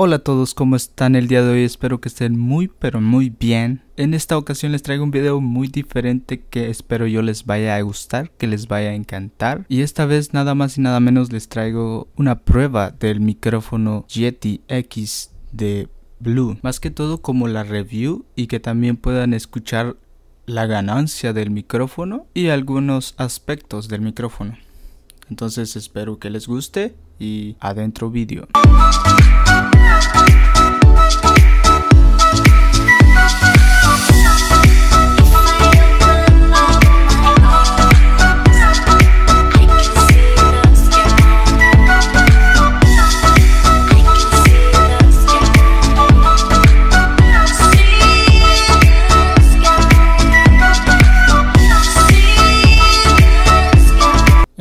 Hola a todos, ¿cómo están el día de hoy? Espero que estén muy pero muy bien. En esta ocasión les traigo un video muy diferente que espero yo les vaya a gustar, que les vaya a encantar. Y esta vez nada más y nada menos les traigo una prueba del micrófono Yeti X de Blue. Más que todo como la review y que también puedan escuchar la ganancia del micrófono y algunos aspectos del micrófono. Entonces espero que les guste y adentro vídeo.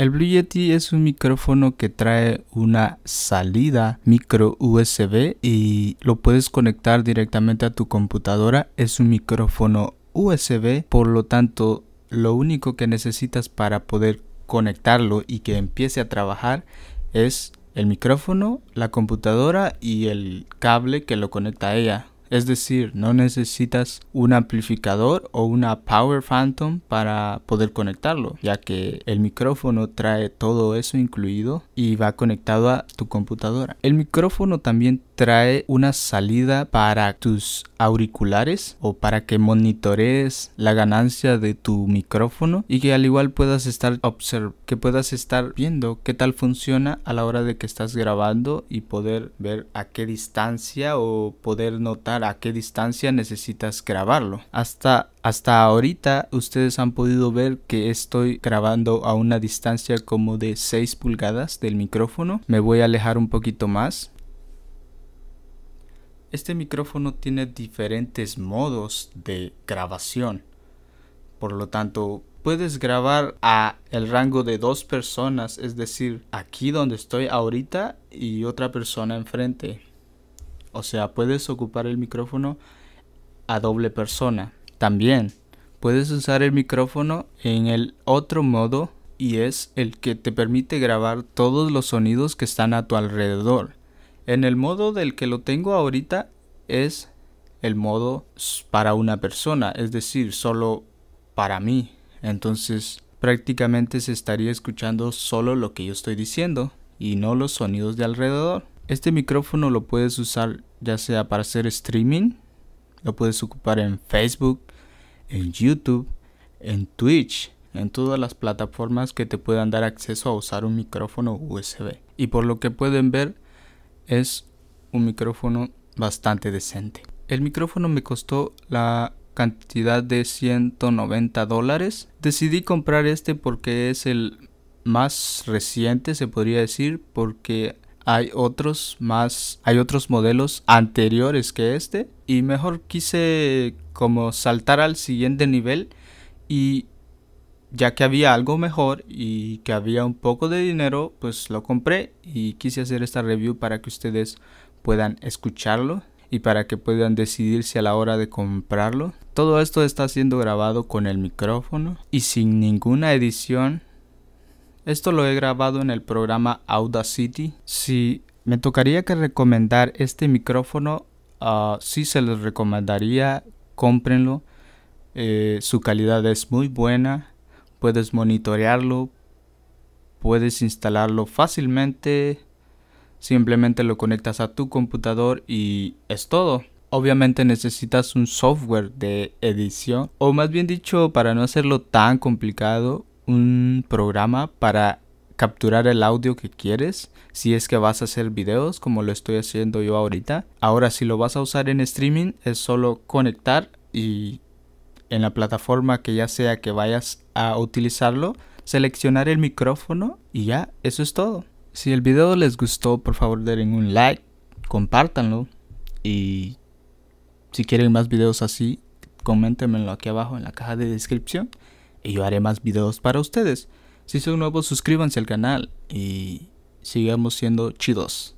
El Blue Yeti es un micrófono que trae una salida micro USB y lo puedes conectar directamente a tu computadora. Es un micrófono USB, por lo tanto lo único que necesitas para poder conectarlo y que empiece a trabajar es el micrófono, la computadora y el cable que lo conecta a ella. Es decir, no necesitas un amplificador o una Power Phantom para poder conectarlo, ya que el micrófono trae todo eso incluido y va conectado a tu computadora. El micrófono también trae una salida para tus auriculares o para que monitorees la ganancia de tu micrófono y que al igual puedas estar observ que puedas estar viendo qué tal funciona a la hora de que estás grabando y poder ver a qué distancia o poder notar a qué distancia necesitas grabarlo. Hasta hasta ahorita ustedes han podido ver que estoy grabando a una distancia como de 6 pulgadas del micrófono. Me voy a alejar un poquito más este micrófono tiene diferentes modos de grabación. Por lo tanto, puedes grabar a el rango de dos personas, es decir, aquí donde estoy ahorita y otra persona enfrente. O sea, puedes ocupar el micrófono a doble persona. También puedes usar el micrófono en el otro modo y es el que te permite grabar todos los sonidos que están a tu alrededor. En el modo del que lo tengo ahorita es el modo para una persona, es decir, solo para mí. Entonces prácticamente se estaría escuchando solo lo que yo estoy diciendo y no los sonidos de alrededor. Este micrófono lo puedes usar ya sea para hacer streaming, lo puedes ocupar en Facebook, en YouTube, en Twitch, en todas las plataformas que te puedan dar acceso a usar un micrófono USB. Y por lo que pueden ver, es un micrófono bastante decente. El micrófono me costó la cantidad de 190 dólares. Decidí comprar este porque es el más reciente, se podría decir, porque hay otros más, hay otros modelos anteriores que este y mejor quise como saltar al siguiente nivel y ya que había algo mejor y que había un poco de dinero, pues lo compré y quise hacer esta review para que ustedes puedan escucharlo y para que puedan decidirse a la hora de comprarlo. Todo esto está siendo grabado con el micrófono y sin ninguna edición. Esto lo he grabado en el programa Audacity. Si me tocaría que recomendar este micrófono, si ah, sí se les recomendaría, cómprenlo. Eh, su calidad es muy buena puedes monitorearlo, puedes instalarlo fácilmente, simplemente lo conectas a tu computador y es todo. Obviamente necesitas un software de edición o más bien dicho, para no hacerlo tan complicado, un programa para capturar el audio que quieres, si es que vas a hacer videos como lo estoy haciendo yo ahorita. Ahora si lo vas a usar en streaming es solo conectar y en la plataforma que ya sea que vayas a utilizarlo, seleccionar el micrófono y ya, eso es todo. Si el video les gustó, por favor den un like, compártanlo y si quieren más videos así, coméntenmelo aquí abajo en la caja de descripción y yo haré más videos para ustedes. Si son nuevos, suscríbanse al canal y sigamos siendo chidos.